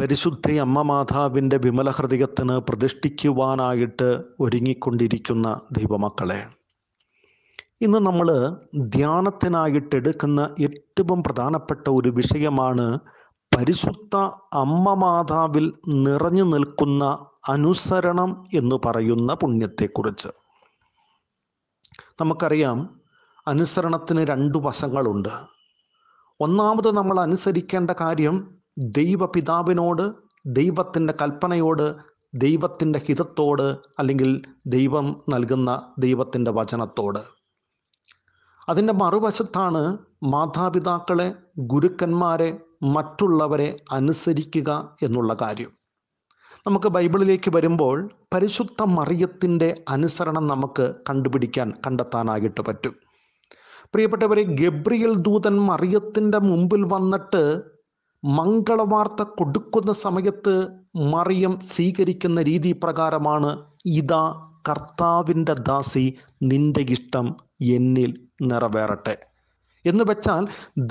പരിശുദ്ധ അമ്മ മാതാവിൻ്റെ വിമല ഹൃദയത്തിന് പ്രതിഷ്ഠിക്കുവാനായിട്ട് ഒരുങ്ങിക്കൊണ്ടിരിക്കുന്ന ദൈവമക്കളെ ഇന്ന് നമ്മൾ ധ്യാനത്തിനായിട്ട് എടുക്കുന്ന ഏറ്റവും പ്രധാനപ്പെട്ട ഒരു വിഷയമാണ് പരിശുദ്ധ അമ്മ മാതാവിൽ നിറഞ്ഞു നിൽക്കുന്ന അനുസരണം എന്ന് പറയുന്ന പുണ്യത്തെക്കുറിച്ച് നമുക്കറിയാം അനുസരണത്തിന് രണ്ട് വശങ്ങളുണ്ട് ഒന്നാമത് നമ്മൾ അനുസരിക്കേണ്ട കാര്യം ദൈവപിതാവിനോട് ദൈവത്തിൻ്റെ കൽപ്പനയോട് ദൈവത്തിൻ്റെ ഹിതത്തോട് അല്ലെങ്കിൽ ദൈവം നൽകുന്ന ദൈവത്തിൻ്റെ വചനത്തോട് അതിൻ്റെ മറുവശത്താണ് മാതാപിതാക്കളെ ഗുരുക്കന്മാരെ മറ്റുള്ളവരെ അനുസരിക്കുക എന്നുള്ള കാര്യം നമുക്ക് ബൈബിളിലേക്ക് വരുമ്പോൾ പരിശുദ്ധ മറിയത്തിൻ്റെ അനുസരണം നമുക്ക് കണ്ടുപിടിക്കാൻ കണ്ടെത്താനായിട്ട് പറ്റും പ്രിയപ്പെട്ടവരെ ഗബ്രിയൽ ദൂതൻ മറിയത്തിൻ്റെ മുമ്പിൽ വന്നിട്ട് മംഗളവാർത്ത കൊടുക്കുന്ന സമയത്ത് മറിയം സ്വീകരിക്കുന്ന രീതി പ്രകാരമാണ് ഇതാ കർത്താവിൻ്റെ ദാസി നിന്റെ ഇഷ്ടം എന്നിൽ നിറവേറട്ടെ എന്ന് വെച്ചാൽ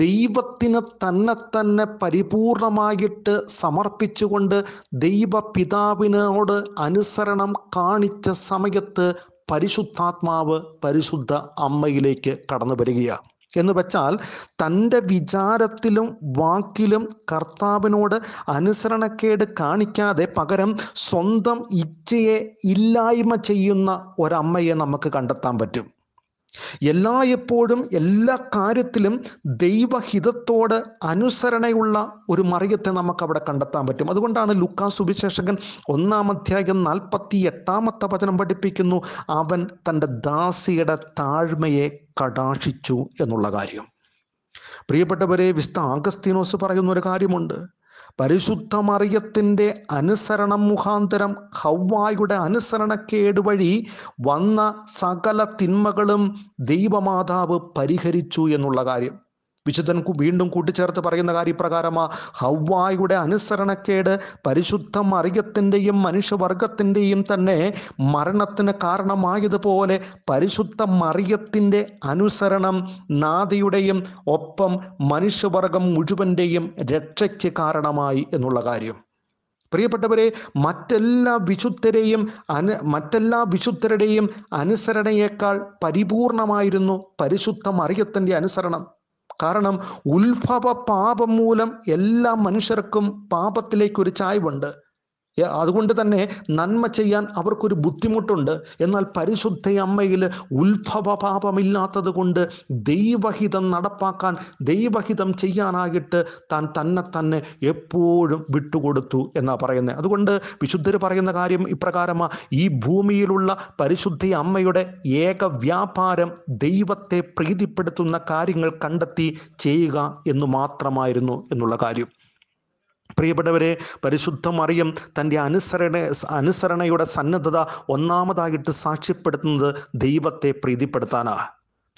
ദൈവത്തിന് തന്നെ തന്നെ പരിപൂർണമായിട്ട് സമർപ്പിച്ചുകൊണ്ട് ദൈവപിതാവിനോട് അനുസരണം കാണിച്ച സമയത്ത് പരിശുദ്ധാത്മാവ് പരിശുദ്ധ അമ്മയിലേക്ക് കടന്നു വരികയാണ് എന്ന് വെച്ചാൽ തൻ്റെ വിചാരത്തിലും വാക്കിലും കർത്താവിനോട് അനുസരണക്കേട് കാണിക്കാതെ പകരം സ്വന്തം ഇച്ഛയെ ഇല്ലായ്മ ചെയ്യുന്ന ഒരമ്മയെ നമുക്ക് കണ്ടെത്താൻ പറ്റും എല്ലായ്പ്പോഴും എല്ലാ കാര്യത്തിലും ദൈവഹിതത്തോട് അനുസരണയുള്ള ഒരു മറിയത്തെ നമുക്ക് അവിടെ കണ്ടെത്താൻ പറ്റും അതുകൊണ്ടാണ് ലുക്കാ സുവിശേഷകൻ ഒന്നാം അധ്യായം നാൽപ്പത്തി എട്ടാമത്തെ വചനം പഠിപ്പിക്കുന്നു അവൻ തൻ്റെ ദാസിയുടെ താഴ്മയെ കടാക്ഷിച്ചു എന്നുള്ള കാര്യം പ്രിയപ്പെട്ടവരെ വിസ്ത ആഗസ്തീനോസ് പറയുന്ന ഒരു കാര്യമുണ്ട് പരിശുദ്ധ മറിയത്തിൻ്റെ അനുസരണം മുഖാന്തരം ഹൗവായുടെ അനുസരണക്കേട് വഴി വന്ന സകല തിന്മകളും ദൈവമാതാവ് പരിഹരിച്ചു എന്നുള്ള കാര്യം വിശുദ്ധൻ വീണ്ടും കൂട്ടിച്ചേർത്ത് പറയുന്ന കാര്യപ്രകാരമാ ഹൗവായുടെ അനുസരണക്കേട് പരിശുദ്ധ മറിയത്തിൻ്റെയും മനുഷ്യവർഗത്തിൻ്റെയും തന്നെ മരണത്തിന് കാരണമായതുപോലെ പരിശുദ്ധ മറിയത്തിൻ്റെ അനുസരണം നാദിയുടെയും ഒപ്പം മനുഷ്യവർഗം മുഴുവൻ്റെയും രക്ഷയ്ക്ക് കാരണമായി എന്നുള്ള കാര്യം പ്രിയപ്പെട്ടവരെ മറ്റെല്ലാ വിശുദ്ധരെയും അനു മറ്റെല്ലാ വിശുദ്ധരുടെയും അനുസരണയേക്കാൾ പരിപൂർണമായിരുന്നു പരിശുദ്ധ മറിയത്തിൻ്റെ അനുസരണം കാരണം ഉത്ഭവ പാപം മൂലം എല്ലാ മനുഷ്യർക്കും പാപത്തിലേക്കൊരു ഒരു ചായ്വുണ്ട് അതുകൊണ്ട് തന്നെ നന്മ ചെയ്യാൻ അവർക്കൊരു ബുദ്ധിമുട്ടുണ്ട് എന്നാൽ പരിശുദ്ധ അമ്മയിൽ ഉത്ഭവ പാപമില്ലാത്തത് കൊണ്ട് ദൈവഹിതം നടപ്പാക്കാൻ ദൈവഹിതം ചെയ്യാനായിട്ട് താൻ തന്നെ തന്നെ എപ്പോഴും വിട്ടുകൊടുത്തു എന്നാ പറയുന്നത് അതുകൊണ്ട് വിശുദ്ധർ പറയുന്ന കാര്യം ഇപ്രകാരമാ ഈ ഭൂമിയിലുള്ള പരിശുദ്ധ അമ്മയുടെ ഏക വ്യാപാരം ദൈവത്തെ പ്രീതിപ്പെടുത്തുന്ന കാര്യങ്ങൾ കണ്ടെത്തി ചെയ്യുക എന്ന് മാത്രമായിരുന്നു എന്നുള്ള കാര്യം പ്രിയപ്പെട്ടവരെ പരിശുദ്ധ മറിയം തൻ്റെ അനുസരണ അനുസരണയുടെ സന്നദ്ധത ഒന്നാമതായിട്ട് സാക്ഷ്യപ്പെടുത്തുന്നത് ദൈവത്തെ പ്രീതിപ്പെടുത്താനാണ്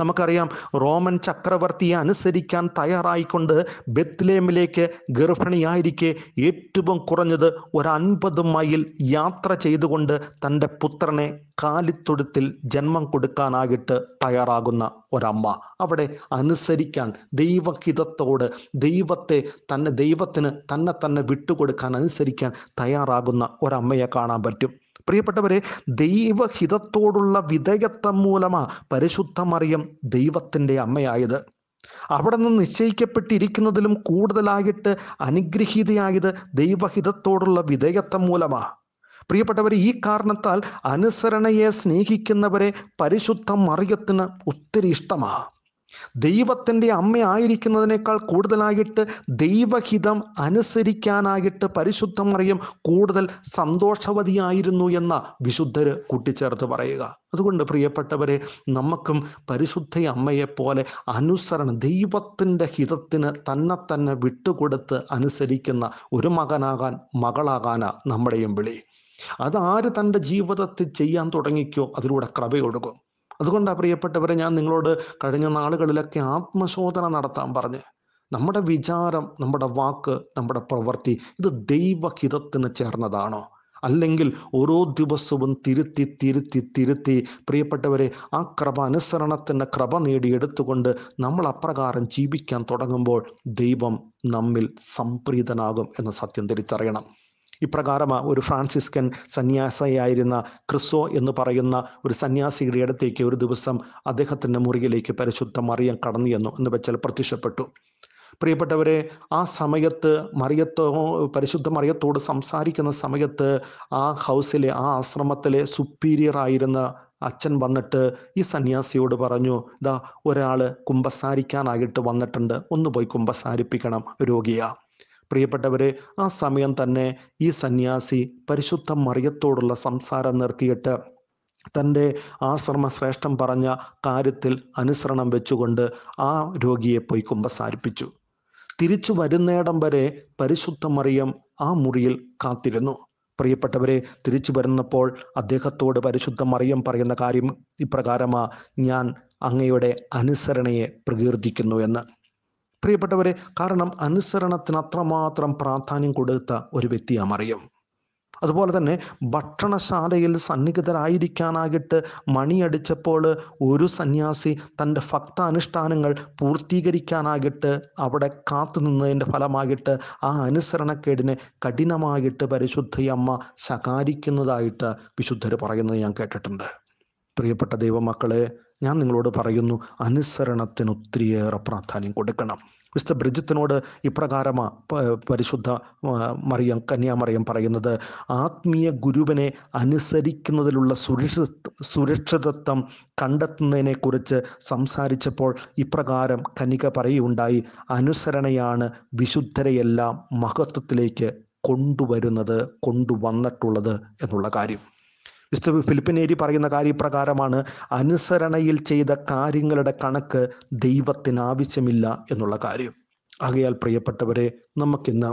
നമുക്കറിയാം റോമൻ ചക്രവർത്തിയെ അനുസരിക്കാൻ തയ്യാറായിക്കൊണ്ട് ബെത്ലേമിലേക്ക് ഗർഭിണിയായിരിക്കെ ഏറ്റവും കുറഞ്ഞത് ഒരു അൻപത് മൈൽ യാത്ര ചെയ്തുകൊണ്ട് തൻ്റെ പുത്രനെ കാലിത്തൊടുത്തിൽ ജന്മം കൊടുക്കാനായിട്ട് തയ്യാറാകുന്ന ഒരമ്മ അവിടെ അനുസരിക്കാൻ ദൈവഹിതത്തോട് ദൈവത്തെ തന്നെ ദൈവത്തിന് തന്നെ തന്നെ വിട്ടുകൊടുക്കാൻ അനുസരിക്കാൻ തയ്യാറാകുന്ന ഒരമ്മയെ കാണാൻ പറ്റും പ്രിയപ്പെട്ടവരെ ദൈവഹിതത്തോടുള്ള വിധേയത്വം മൂലമാ പരിശുദ്ധമറിയം ദൈവത്തിൻ്റെ അമ്മയായത് അവിടെ നിന്ന് നിശ്ചയിക്കപ്പെട്ടിരിക്കുന്നതിലും കൂടുതലായിട്ട് അനുഗ്രഹീതയായത് ദൈവഹിതത്തോടുള്ള വിധേയത്വം മൂലമാ പ്രിയപ്പെട്ടവർ ഈ കാരണത്താൽ അനുസരണയെ സ്നേഹിക്കുന്നവരെ പരിശുദ്ധ മറിയത്തിന് ഒത്തിരി ഇഷ്ടമാണ് ദൈവത്തിൻ്റെ അമ്മയായിരിക്കുന്നതിനേക്കാൾ കൂടുതലായിട്ട് ദൈവഹിതം അനുസരിക്കാനായിട്ട് പരിശുദ്ധം മറിയം കൂടുതൽ സന്തോഷവതിയായിരുന്നു എന്ന വിശുദ്ധര് കൂട്ടിച്ചേർത്ത് പറയുക അതുകൊണ്ട് പ്രിയപ്പെട്ടവരെ നമുക്കും പരിശുദ്ധ അമ്മയെപ്പോലെ അനുസരണം ദൈവത്തിൻ്റെ ഹിതത്തിന് തന്നെ തന്നെ വിട്ടുകൊടുത്ത് അനുസരിക്കുന്ന ഒരു മകനാകാൻ മകളാകാനാ നമ്മുടെയും വിളി അതാര് തൻ്റെ ജീവിതത്തിൽ ചെയ്യാൻ തുടങ്ങിക്കോ അതിലൂടെ കൃപയൊഴുകും അതുകൊണ്ടാണ് പ്രിയപ്പെട്ടവരെ ഞാൻ നിങ്ങളോട് കഴിഞ്ഞ നാളുകളിലൊക്കെ ആത്മശോധന നടത്താൻ പറഞ്ഞ് നമ്മുടെ വിചാരം നമ്മുടെ വാക്ക് നമ്മുടെ പ്രവൃത്തി ഇത് ദൈവഹിതത്തിന് ചേർന്നതാണോ അല്ലെങ്കിൽ ഓരോ ദിവസവും തിരുത്തി തിരുത്തി തിരുത്തി പ്രിയപ്പെട്ടവരെ ആ ക്രമ അനുസരണത്തിൻ്റെ ക്രമ നേടിയെടുത്തുകൊണ്ട് നമ്മൾ അപ്രകാരം ജീവിക്കാൻ തുടങ്ങുമ്പോൾ ദൈവം നമ്മിൽ സംപ്രീതനാകും എന്ന സത്യം തിരിച്ചറിയണം ഇപ്രകാരം ഒരു ഫ്രാൻസിസ്കൻ സന്യാസിയായിരുന്ന ക്രിസോ എന്ന് പറയുന്ന ഒരു സന്യാസിയുടെ ഇടത്തേക്ക് ഒരു ദിവസം അദ്ദേഹത്തിൻ്റെ മുറിയിലേക്ക് പരിശുദ്ധ മറിയം കടന്നു എന്നു എന്ന് വെച്ചാൽ പ്രത്യക്ഷപ്പെട്ടു പ്രിയപ്പെട്ടവരെ ആ സമയത്ത് മറിയത്തോ പരിശുദ്ധ മറിയത്തോട് സംസാരിക്കുന്ന സമയത്ത് ആ ഹൗസിലെ ആ ആശ്രമത്തിലെ സുപ്പീരിയർ ആയിരുന്ന അച്ഛൻ വന്നിട്ട് ഈ സന്യാസിയോട് പറഞ്ഞു ദാ ഒരാൾ കുമ്പസാരിക്കാനായിട്ട് വന്നിട്ടുണ്ട് ഒന്ന് പോയി കുമ്പസാരിപ്പിക്കണം രോഗിയാ പ്രിയപ്പെട്ടവരെ ആ സമയം തന്നെ ഈ സന്യാസി പരിശുദ്ധ മറിയത്തോടുള്ള സംസാരം നിർത്തിയിട്ട് തൻ്റെ ശ്രേഷ്ഠം പറഞ്ഞ കാര്യത്തിൽ അനുസരണം വെച്ചുകൊണ്ട് ആ രോഗിയെ പോയി കുമ്പസാരിപ്പിച്ചു തിരിച്ചു വരുന്നേടം വരെ പരിശുദ്ധ മറിയം ആ മുറിയിൽ കാത്തിരുന്നു പ്രിയപ്പെട്ടവരെ തിരിച്ചു വരുന്നപ്പോൾ അദ്ദേഹത്തോട് പരിശുദ്ധ മറിയം പറയുന്ന കാര്യം ഇപ്രകാരമാ ഞാൻ അങ്ങയുടെ അനുസരണയെ പ്രകീർത്തിക്കുന്നു എന്ന് പ്രിയപ്പെട്ടവരെ കാരണം അനുസരണത്തിന് അത്രമാത്രം പ്രാധാന്യം കൊടുത്ത ഒരു വ്യക്തിയാ മറിയം അതുപോലെ തന്നെ ഭക്ഷണശാലയിൽ സന്നിഹിതരായിരിക്കാനാകിട്ട് മണിയടിച്ചപ്പോൾ ഒരു സന്യാസി തൻ്റെ അനുഷ്ഠാനങ്ങൾ പൂർത്തീകരിക്കാനാകിട്ട് അവിടെ കാത്തുനിന്നതിൻ്റെ ഫലമാകിട്ട് ആ അനുസരണക്കേടിനെ കഠിനമായിട്ട് പരിശുദ്ധയമ്മ ശകാരിക്കുന്നതായിട്ട് വിശുദ്ധർ പറയുന്നത് ഞാൻ കേട്ടിട്ടുണ്ട് പ്രിയപ്പെട്ട ദൈവമക്കളെ ഞാൻ നിങ്ങളോട് പറയുന്നു അനുസരണത്തിന് ഒത്തിരിയേറെ പ്രാധാന്യം കൊടുക്കണം മിസ്റ്റർ ബ്രിജിത്തിനോട് ഇപ്രകാരമാ പരിശുദ്ധ മറിയം കന്യാമറിയം പറയുന്നത് ആത്മീയ ഗുരുവിനെ അനുസരിക്കുന്നതിലുള്ള സുരക്ഷ സുരക്ഷിതത്വം കണ്ടെത്തുന്നതിനെക്കുറിച്ച് സംസാരിച്ചപ്പോൾ ഇപ്രകാരം കനിക പറയുകയുണ്ടായി അനുസരണയാണ് വിശുദ്ധരെയെല്ലാം മഹത്വത്തിലേക്ക് കൊണ്ടുവരുന്നത് കൊണ്ടുവന്നിട്ടുള്ളത് എന്നുള്ള കാര്യം വിശുദ്ധ ഫിലിപ്പിനേരി പറയുന്ന കാര്യപ്രകാരമാണ് അനുസരണയിൽ ചെയ്ത കാര്യങ്ങളുടെ കണക്ക് ദൈവത്തിന് ആവശ്യമില്ല എന്നുള്ള കാര്യം ആകയാൽ പ്രിയപ്പെട്ടവരെ നമുക്കിന്ന്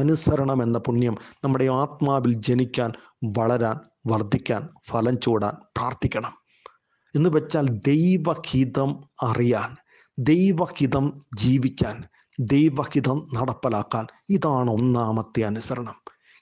അനുസരണം എന്ന പുണ്യം നമ്മുടെ ആത്മാവിൽ ജനിക്കാൻ വളരാൻ വർദ്ധിക്കാൻ ഫലം ചൂടാൻ പ്രാർത്ഥിക്കണം എന്ന് വെച്ചാൽ ദൈവഹിതം അറിയാൻ ദൈവഹിതം ജീവിക്കാൻ ദൈവഹിതം നടപ്പിലാക്കാൻ ഇതാണ് ഒന്നാമത്തെ അനുസരണം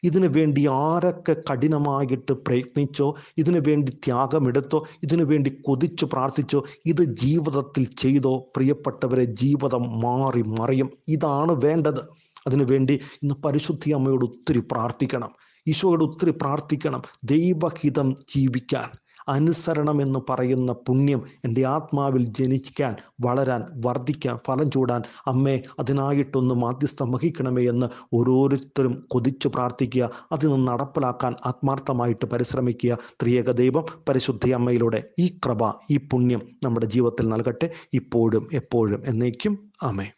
ഇതിനു വേണ്ടി ആരൊക്കെ കഠിനമായിട്ട് പ്രയത്നിച്ചോ ഇതിനു വേണ്ടി ത്യാഗമെടുത്തോ ഇതിനു വേണ്ടി കൊതിച്ചു പ്രാർത്ഥിച്ചോ ഇത് ജീവിതത്തിൽ ചെയ്തോ പ്രിയപ്പെട്ടവരെ ജീവിതം മാറി മറിയും ഇതാണ് വേണ്ടത് അതിനുവേണ്ടി ഇന്ന് പരിശുദ്ധി അമ്മയോട് ഒത്തിരി പ്രാർത്ഥിക്കണം ഈശോയോട് ഒത്തിരി പ്രാർത്ഥിക്കണം ദൈവഹിതം ജീവിക്കാൻ അനുസരണം എന്ന് പറയുന്ന പുണ്യം എൻ്റെ ആത്മാവിൽ ജനിക്കാൻ വളരാൻ വർദ്ധിക്കാൻ ഫലം ചൂടാൻ അമ്മേ അതിനായിട്ടൊന്ന് മാധ്യസ്ഥം വഹിക്കണമേ എന്ന് ഓരോരുത്തരും കൊതിച്ചു പ്രാർത്ഥിക്കുക അതിന് നടപ്പിലാക്കാൻ ആത്മാർത്ഥമായിട്ട് പരിശ്രമിക്കുക ത്രിയേക ദൈവം പരിശുദ്ധി അമ്മയിലൂടെ ഈ കൃപ ഈ പുണ്യം നമ്മുടെ ജീവിതത്തിൽ നൽകട്ടെ ഇപ്പോഴും എപ്പോഴും എന്നേക്കും അമ്മേ